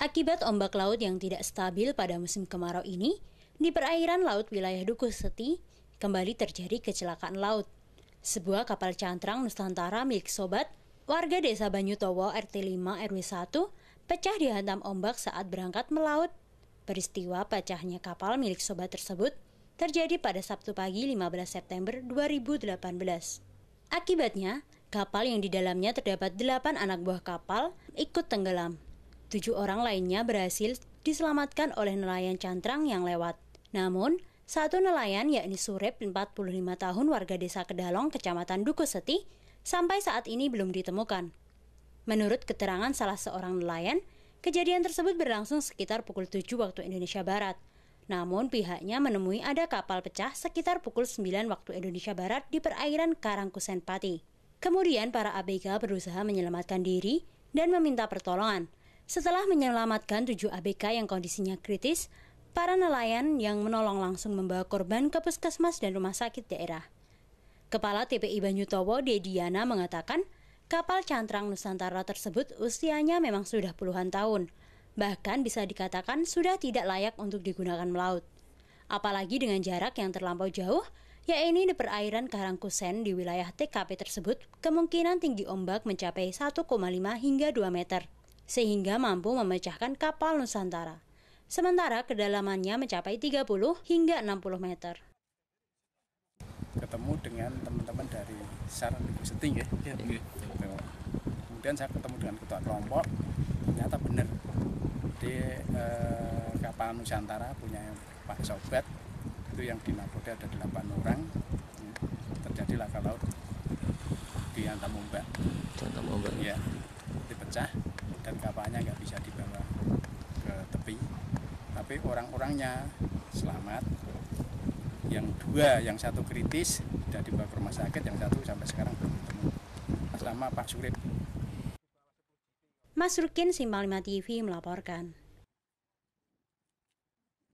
Akibat ombak laut yang tidak stabil pada musim kemarau ini, di perairan laut wilayah Dukuh Seti kembali terjadi kecelakaan laut. Sebuah kapal cantrang Nusantara milik Sobat, warga desa Banyutowo RT 5 RW 1, pecah dihantam ombak saat berangkat melaut. Peristiwa pecahnya kapal milik Sobat tersebut terjadi pada Sabtu pagi 15 September 2018. Akibatnya, kapal yang di dalamnya terdapat 8 anak buah kapal ikut tenggelam. Tujuh orang lainnya berhasil diselamatkan oleh nelayan cantrang yang lewat. Namun, satu nelayan yakni Surep 45 tahun warga desa Kedalong, kecamatan Dukuseti, sampai saat ini belum ditemukan. Menurut keterangan salah seorang nelayan, kejadian tersebut berlangsung sekitar pukul 7 waktu Indonesia Barat. Namun pihaknya menemui ada kapal pecah sekitar pukul 9 waktu Indonesia Barat di perairan Karangkusen Pati. Kemudian para ABK berusaha menyelamatkan diri dan meminta pertolongan. Setelah menyelamatkan tujuh ABK yang kondisinya kritis, para nelayan yang menolong langsung membawa korban ke puskesmas dan rumah sakit daerah. Kepala TPI Banyutowo, Dediana, mengatakan kapal cantrang Nusantara tersebut usianya memang sudah puluhan tahun, bahkan bisa dikatakan sudah tidak layak untuk digunakan melaut. Apalagi dengan jarak yang terlampau jauh, yaitu di perairan Karangkusen di wilayah TKP tersebut, kemungkinan tinggi ombak mencapai 1,5 hingga 2 meter sehingga mampu memecahkan kapal Nusantara. Sementara kedalamannya mencapai 30 hingga 60 meter. Ketemu dengan teman-teman dari SAR setting ya. ya. Kemudian saya ketemu dengan ketua kelompok, ternyata benar. Di eh, kapal Nusantara punya Pak Sobat, itu yang di Nakoda ada 8 orang, terjadi laka laut di Antamumbak. Antamumbak. Ya, dipecah dan kapalnya nggak bisa dibawa ke tepi tapi orang-orangnya selamat yang dua yang satu kritis sudah dibawa ke rumah sakit yang satu sampai sekarang belum ketemu selama Pak Surip Mas Rukin 5 TV melaporkan